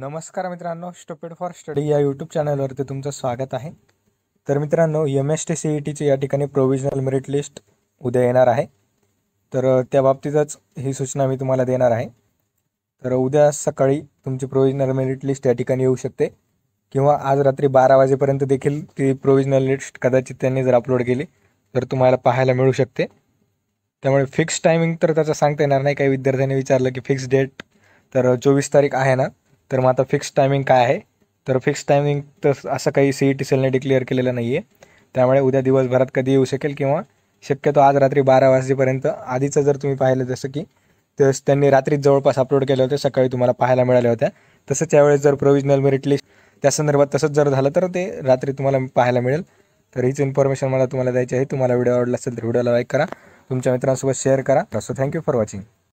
नमस्कार मित्रांनो stopped for study या यूट्यूब चॅनलवरती तुमचं स्वागत आहे तर मित्रांनो M S T C E टीची या ठिकाणी प्रोविजनल मेरिट लिस्ट उद्या येणार आहे तर त्या बाबतीतच ही सूचना मी तुम्हाला देणार आहे तर उद्या सकाळी तुमची प्रोविजनल मेरिट लिस्ट या ठिकाणी येऊ शकते किंवा आज रात्री बारा वाजेपर्यंत देखील ती प्रोविजनल लिस्ट कदाचित त्यांनी जर अपलोड केली तर तुम्हाला पाहायला मिळू शकते त्यामुळे फिक्स टायमिंग तर त्याचा सांगता येणार नाही काही विद्यार्थ्यांनी विचारलं की फिक्स डेट तर चोवीस तारीख आहे ना तर मग आता फिक्स टायमिंग काय आहे तर फिक्स टायमिंग तर असं काही सी ई टी सेलने डिक्लेअर केलेलं नाही आहे त्यामुळे उद्या दिवसभरात कधी येऊ शकेल किंवा शक्यतो आज रात्री बारा वाजेपर्यंत आधीचं जर तुम्ही पाहिलं जसं की तस त्यांनी रात्रीच जवळपास अपलोड केले होते सकाळी तुम्हाला पाहायला मिळाल्या होत्या तसंच यावेळेस जर प्रोविजनल मेरिट लिस्ट त्या संदर्भात तसंच जर झालं तर ते रात्री तुम्हाला पाहायला मिळेल तर हीच इन्फॉर्मेशन मला तुम्हाला द्यायची आहे तुम्हाला व्हिडिओ आवडला असेल तर व्हिडिओला लाईक करा तुमच्या मित्रांसोबत शेअर करा तसं थँक्यू फॉर वॉचिंग